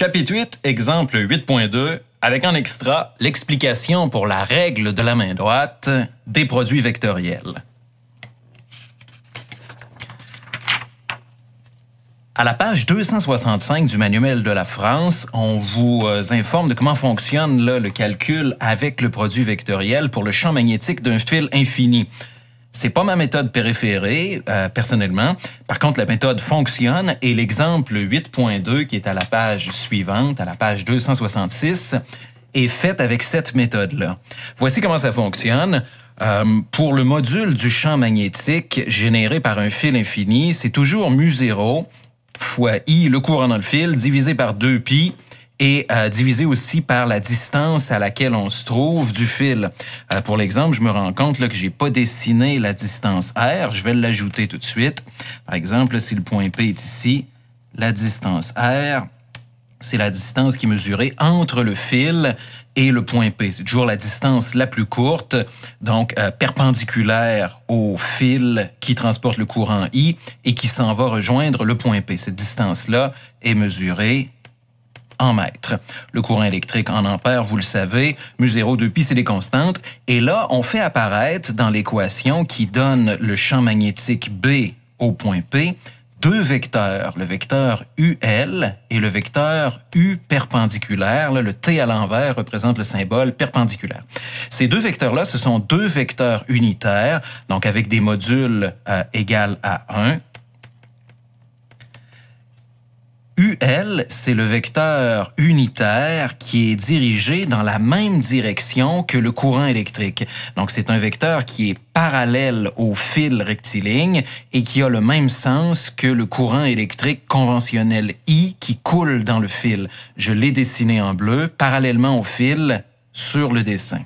Chapitre 8, exemple 8.2, avec en extra l'explication pour la règle de la main droite des produits vectoriels. À la page 265 du manuel de la France, on vous euh, informe de comment fonctionne le calcul avec le produit vectoriel pour le champ magnétique d'un fil infini. C'est pas ma méthode préférée, euh, personnellement. Par contre, la méthode fonctionne et l'exemple 8.2, qui est à la page suivante, à la page 266, est fait avec cette méthode-là. Voici comment ça fonctionne. Euh, pour le module du champ magnétique généré par un fil infini, c'est toujours mu0 fois i, le courant dans le fil, divisé par 2pi, et euh, divisé aussi par la distance à laquelle on se trouve du fil. Euh, pour l'exemple, je me rends compte là, que j'ai pas dessiné la distance R. Je vais l'ajouter tout de suite. Par exemple, si le point P est ici, la distance R, c'est la distance qui est mesurée entre le fil et le point P. C'est toujours la distance la plus courte, donc euh, perpendiculaire au fil qui transporte le courant I et qui s'en va rejoindre le point P. Cette distance-là est mesurée en mètres. Le courant électrique en ampères, vous le savez, mu 0, pi, c'est des constantes. Et là, on fait apparaître dans l'équation qui donne le champ magnétique B au point P, deux vecteurs, le vecteur UL et le vecteur U perpendiculaire. le T à l'envers représente le symbole perpendiculaire. Ces deux vecteurs-là, ce sont deux vecteurs unitaires, donc avec des modules euh, égales à 1 UL, c'est le vecteur unitaire qui est dirigé dans la même direction que le courant électrique. Donc c'est un vecteur qui est parallèle au fil rectiligne et qui a le même sens que le courant électrique conventionnel I qui coule dans le fil. Je l'ai dessiné en bleu parallèlement au fil sur le dessin.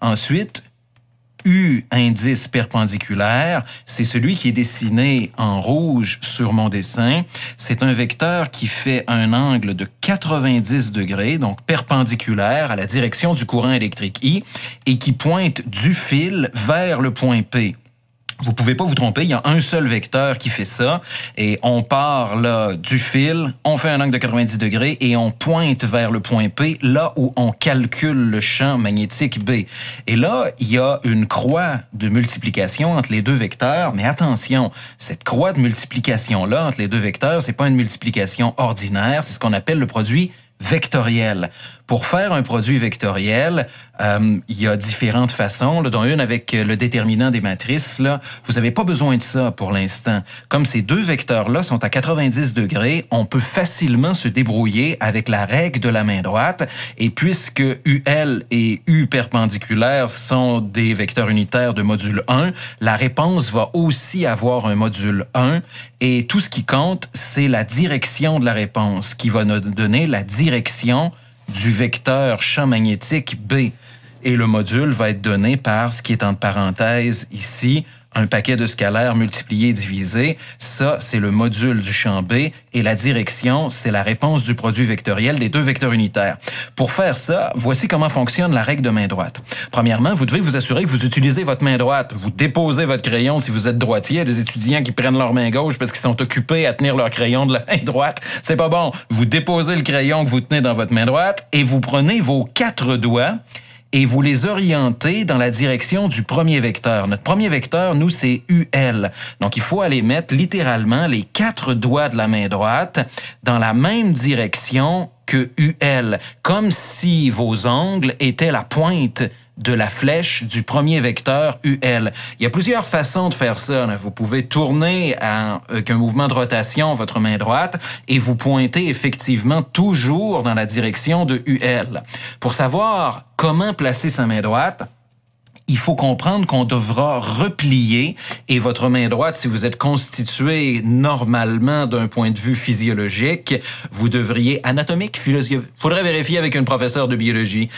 Ensuite, U indice perpendiculaire, c'est celui qui est dessiné en rouge sur mon dessin. C'est un vecteur qui fait un angle de 90 degrés, donc perpendiculaire à la direction du courant électrique I, et qui pointe du fil vers le point P vous pouvez pas vous tromper. Il y a un seul vecteur qui fait ça. Et on part là du fil, on fait un angle de 90 degrés et on pointe vers le point P, là où on calcule le champ magnétique B. Et là, il y a une croix de multiplication entre les deux vecteurs. Mais attention, cette croix de multiplication-là entre les deux vecteurs, c'est pas une multiplication ordinaire. C'est ce qu'on appelle le produit vectoriel. Pour faire un produit vectoriel, euh, il y a différentes façons, dont une avec euh, le déterminant des matrices. Là. Vous n'avez pas besoin de ça pour l'instant. Comme ces deux vecteurs-là sont à 90 degrés, on peut facilement se débrouiller avec la règle de la main droite. Et puisque UL et U perpendiculaires sont des vecteurs unitaires de module 1, la réponse va aussi avoir un module 1. Et tout ce qui compte, c'est la direction de la réponse qui va nous donner la direction du vecteur champ magnétique B. Et le module va être donné par ce qui est en parenthèse ici, un paquet de scalaires multiplié et divisé, ça, c'est le module du champ B et la direction, c'est la réponse du produit vectoriel des deux vecteurs unitaires. Pour faire ça, voici comment fonctionne la règle de main droite. Premièrement, vous devez vous assurer que vous utilisez votre main droite. Vous déposez votre crayon si vous êtes droitier. des étudiants qui prennent leur main gauche parce qu'ils sont occupés à tenir leur crayon de la main droite. C'est pas bon. Vous déposez le crayon que vous tenez dans votre main droite et vous prenez vos quatre doigts et vous les orientez dans la direction du premier vecteur. Notre premier vecteur, nous, c'est UL. Donc, il faut aller mettre littéralement les quatre doigts de la main droite dans la même direction que UL, comme si vos ongles étaient la pointe de la flèche du premier vecteur UL. Il y a plusieurs façons de faire ça. Vous pouvez tourner avec un mouvement de rotation votre main droite et vous pointer effectivement toujours dans la direction de UL. Pour savoir comment placer sa main droite, il faut comprendre qu'on devra replier et votre main droite, si vous êtes constitué normalement d'un point de vue physiologique, vous devriez anatomique, philosophique, faudrait vérifier avec une professeure de biologie,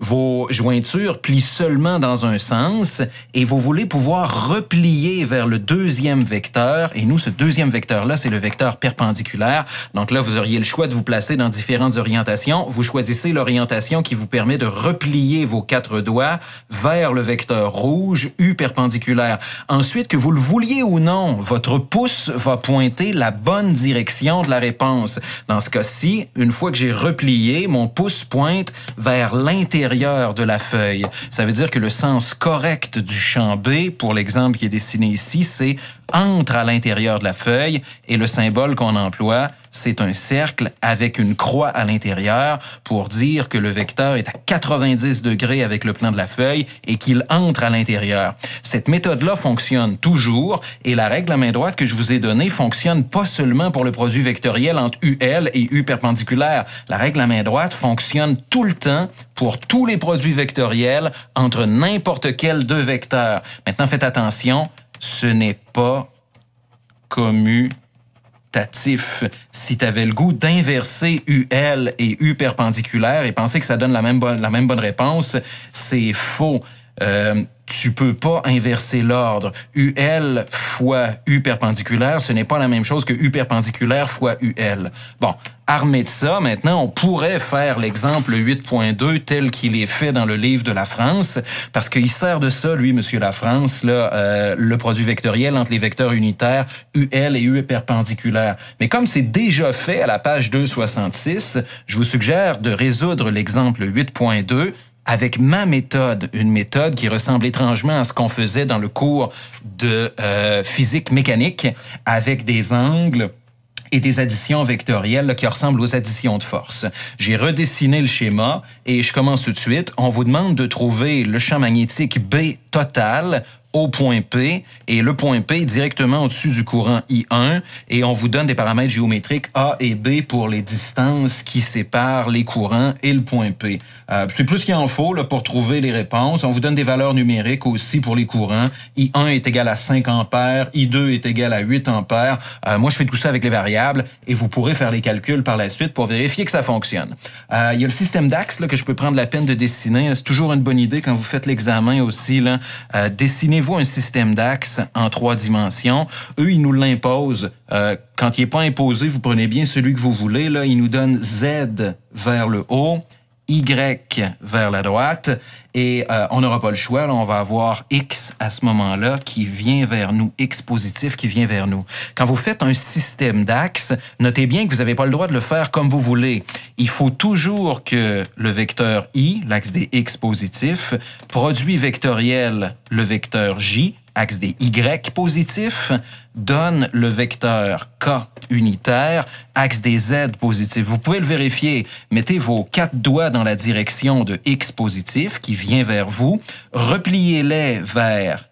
vos jointures plient seulement dans un sens et vous voulez pouvoir replier vers le deuxième vecteur. Et nous, ce deuxième vecteur-là, c'est le vecteur perpendiculaire. Donc là, vous auriez le choix de vous placer dans différentes orientations. Vous choisissez l'orientation qui vous permet de replier vos quatre doigts vers le vecteur rouge U perpendiculaire. Ensuite, que vous le vouliez ou non, votre pouce va pointer la bonne direction de la réponse. Dans ce cas-ci, une fois que j'ai replié, mon pouce pointe vers l'intérieur de la feuille. Ça veut dire que le sens correct du champ B, pour l'exemple qui est dessiné ici, c'est entre à l'intérieur de la feuille et le symbole qu'on emploie, c'est un cercle avec une croix à l'intérieur pour dire que le vecteur est à 90 degrés avec le plan de la feuille et qu'il entre à l'intérieur. Cette méthode-là fonctionne toujours et la règle à main droite que je vous ai donnée fonctionne pas seulement pour le produit vectoriel entre UL et U perpendiculaire. La règle à main droite fonctionne tout le temps pour tous les produits vectoriels entre n'importe quel deux vecteurs. Maintenant, faites attention, ce n'est pas commu si tu avais le goût, d'inverser UL et U perpendiculaire et penser que ça donne la même la même bonne réponse, c'est faux. Euh, tu peux pas inverser l'ordre. UL fois U perpendiculaire, ce n'est pas la même chose que U perpendiculaire fois UL. Bon, armé de ça, maintenant, on pourrait faire l'exemple 8.2 tel qu'il est fait dans le livre de la France, parce qu'il sert de ça, lui, Monsieur la France, là, euh, le produit vectoriel entre les vecteurs unitaires UL et U perpendiculaire. Mais comme c'est déjà fait à la page 266, je vous suggère de résoudre l'exemple 8.2 avec ma méthode, une méthode qui ressemble étrangement à ce qu'on faisait dans le cours de euh, physique mécanique, avec des angles et des additions vectorielles qui ressemblent aux additions de force. J'ai redessiné le schéma et je commence tout de suite. On vous demande de trouver le champ magnétique B total au point P et le point P est directement au-dessus du courant I1 et on vous donne des paramètres géométriques A et B pour les distances qui séparent les courants et le point P. Euh, c'est plus qu'il en faut là, pour trouver les réponses. On vous donne des valeurs numériques aussi pour les courants. I1 est égal à 5 ampères, I2 est égal à 8 ampères. Euh, moi, je fais tout ça avec les variables et vous pourrez faire les calculs par la suite pour vérifier que ça fonctionne. Euh, il y a le système d'axes que je peux prendre la peine de dessiner. C'est toujours une bonne idée quand vous faites l'examen aussi. Là, dessiner vous un système d'axes en trois dimensions. Eux, ils nous l'imposent. Euh, quand il n'est pas imposé, vous prenez bien celui que vous voulez. Là, ils nous donnent Z vers le haut, y vers la droite et euh, on n'aura pas le choix. Là, on va avoir X à ce moment-là qui vient vers nous, X positif qui vient vers nous. Quand vous faites un système d'axes, notez bien que vous n'avez pas le droit de le faire comme vous voulez. Il faut toujours que le vecteur I, l'axe des X positif, produit vectoriel le vecteur J, axe des Y positif, donne le vecteur K unitaire, axe des Z positif. Vous pouvez le vérifier. Mettez vos quatre doigts dans la direction de X positif qui vient vers vous. Repliez-les vers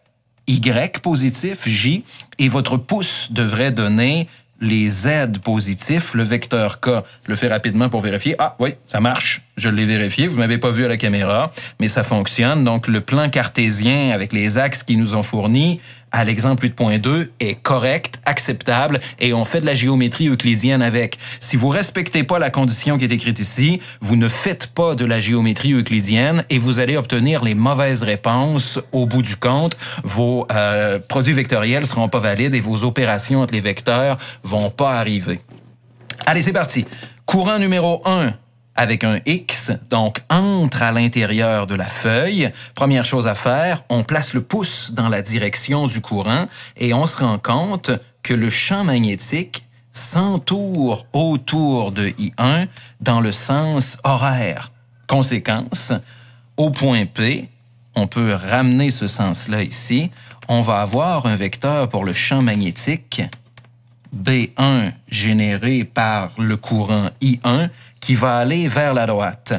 Y positif, J, et votre pouce devrait donner les Z positifs, le vecteur K. le fais rapidement pour vérifier. Ah oui, ça marche je l'ai vérifié, vous m'avez pas vu à la caméra, mais ça fonctionne. Donc le plan cartésien avec les axes qu'ils nous ont fournis à l'exemple 8.2 est correct, acceptable et on fait de la géométrie euclidienne avec. Si vous respectez pas la condition qui est écrite ici, vous ne faites pas de la géométrie euclidienne et vous allez obtenir les mauvaises réponses au bout du compte. Vos euh, produits vectoriels seront pas valides et vos opérations entre les vecteurs vont pas arriver. Allez, c'est parti. Courant numéro 1, avec un X, donc entre à l'intérieur de la feuille. Première chose à faire, on place le pouce dans la direction du courant et on se rend compte que le champ magnétique s'entoure autour de I1 dans le sens horaire. Conséquence, au point P, on peut ramener ce sens-là ici, on va avoir un vecteur pour le champ magnétique B1 généré par le courant I1 qui va aller vers la droite.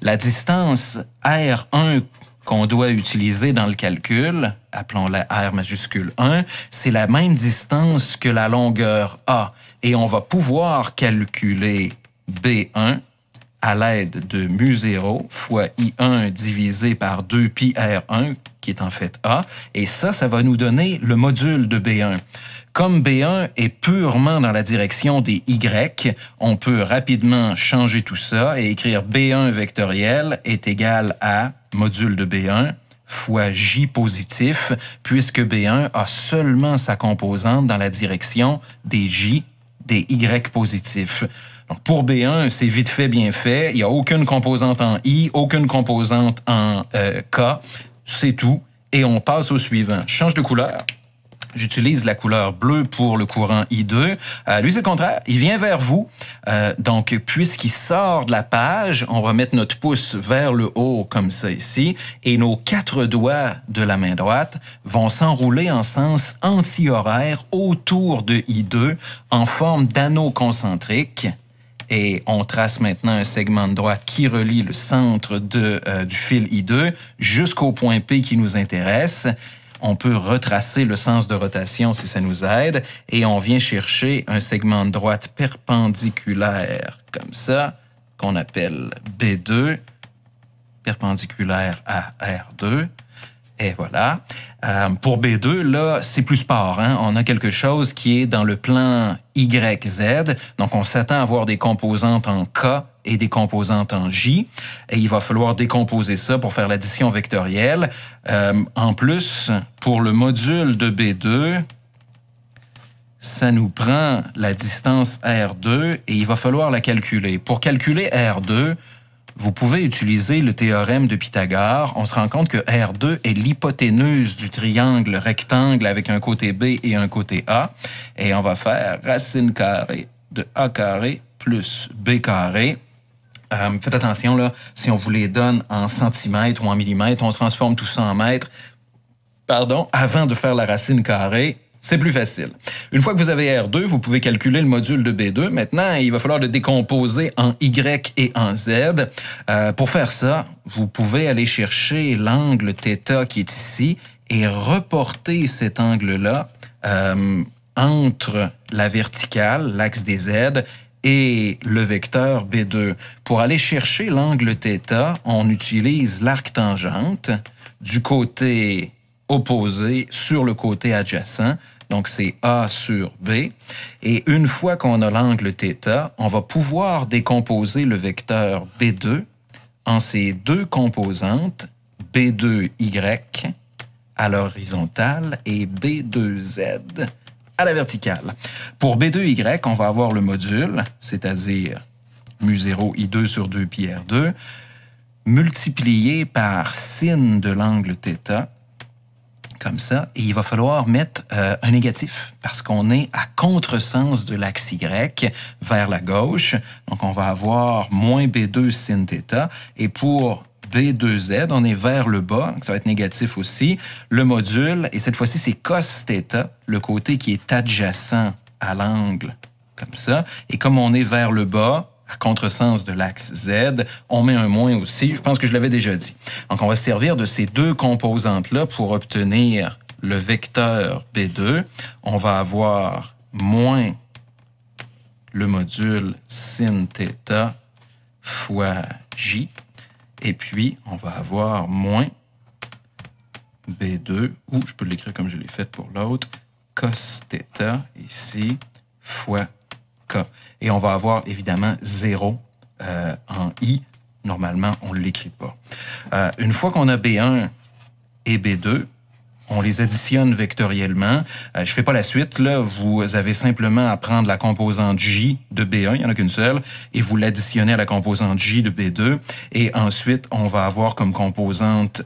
La distance R1 qu'on doit utiliser dans le calcul, appelons-la R majuscule 1, c'est la même distance que la longueur A. Et on va pouvoir calculer B1 à l'aide de mu 0 fois I1 divisé par 2 pi 1 qui est en fait A. Et ça, ça va nous donner le module de B1. Comme B1 est purement dans la direction des Y, on peut rapidement changer tout ça et écrire B1 vectoriel est égal à module de B1 fois J positif, puisque B1 a seulement sa composante dans la direction des J, des Y positifs. Pour B1, c'est vite fait, bien fait. Il n'y a aucune composante en I, aucune composante en euh, K. C'est tout. Et on passe au suivant. Je change de couleur. J'utilise la couleur bleue pour le courant I2. Euh, lui, c'est le contraire. Il vient vers vous. Euh, donc, puisqu'il sort de la page, on va mettre notre pouce vers le haut, comme ça ici, et nos quatre doigts de la main droite vont s'enrouler en sens antihoraire autour de I2 en forme d'anneau concentrique. Et on trace maintenant un segment de droite qui relie le centre euh, du fil I2 jusqu'au point P qui nous intéresse. On peut retracer le sens de rotation si ça nous aide. Et on vient chercher un segment de droite perpendiculaire comme ça, qu'on appelle B2, perpendiculaire à R2 et voilà. Euh, pour B2, là, c'est plus sport. Hein. On a quelque chose qui est dans le plan YZ. Donc, on s'attend à avoir des composantes en K et des composantes en J. Et il va falloir décomposer ça pour faire l'addition vectorielle. Euh, en plus, pour le module de B2, ça nous prend la distance R2 et il va falloir la calculer. Pour calculer R2, vous pouvez utiliser le théorème de Pythagore. On se rend compte que R2 est l'hypoténuse du triangle rectangle avec un côté B et un côté A. Et on va faire racine carrée de A carré plus B carré. Euh, faites attention, là, si on vous les donne en centimètres ou en millimètres, on transforme tout ça en mètres. Pardon, avant de faire la racine carrée, c'est plus facile. Une fois que vous avez R2, vous pouvez calculer le module de B2. Maintenant, il va falloir le décomposer en Y et en Z. Euh, pour faire ça, vous pouvez aller chercher l'angle θ qui est ici et reporter cet angle-là euh, entre la verticale, l'axe des Z, et le vecteur B2. Pour aller chercher l'angle θ, on utilise l'arc tangente du côté opposé sur le côté adjacent. Donc, c'est A sur B. Et une fois qu'on a l'angle θ, on va pouvoir décomposer le vecteur B2 en ces deux composantes, B2Y à l'horizontale et B2Z à la verticale. Pour B2Y, on va avoir le module, c'est-à-dire mu0 i2 sur 2 pi r2, multiplié par sin de l'angle θ comme ça, et il va falloir mettre euh, un négatif parce qu'on est à contresens de l'axe Y vers la gauche. Donc, on va avoir moins B2 sin Et pour B2Z, on est vers le bas, donc ça va être négatif aussi. Le module, et cette fois-ci, c'est cos le côté qui est adjacent à l'angle, comme ça. Et comme on est vers le bas, contresens de l'axe Z. On met un moins aussi. Je pense que je l'avais déjà dit. Donc, on va se servir de ces deux composantes-là pour obtenir le vecteur B2. On va avoir moins le module sin fois J. Et puis, on va avoir moins B2, ou je peux l'écrire comme je l'ai fait pour l'autre, cos ici, fois et on va avoir évidemment 0 euh, en I. Normalement, on ne l'écrit pas. Euh, une fois qu'on a B1 et B2, on les additionne vectoriellement. Je euh, je fais pas la suite, là. Vous avez simplement à prendre la composante J de B1, il n'y en a qu'une seule, et vous l'additionnez à la composante J de B2. Et ensuite, on va avoir comme composante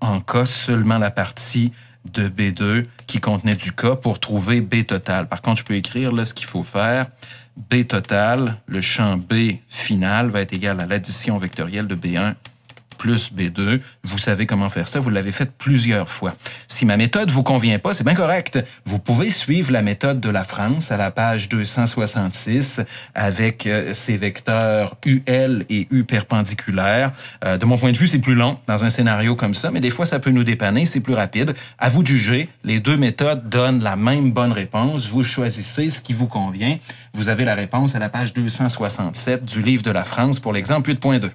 en cas seulement la partie de B2 qui contenait du K pour trouver B total. Par contre, je peux écrire là ce qu'il faut faire. B total, le champ B final va être égal à l'addition vectorielle de B1 plus B2. Vous savez comment faire ça. Vous l'avez fait plusieurs fois. Si ma méthode vous convient pas, c'est bien correct. Vous pouvez suivre la méthode de la France à la page 266 avec euh, ses vecteurs UL et U perpendiculaires. Euh, de mon point de vue, c'est plus lent dans un scénario comme ça, mais des fois, ça peut nous dépanner. C'est plus rapide. À vous de juger. Les deux méthodes donnent la même bonne réponse. Vous choisissez ce qui vous convient. Vous avez la réponse à la page 267 du livre de la France pour l'exemple 8.2.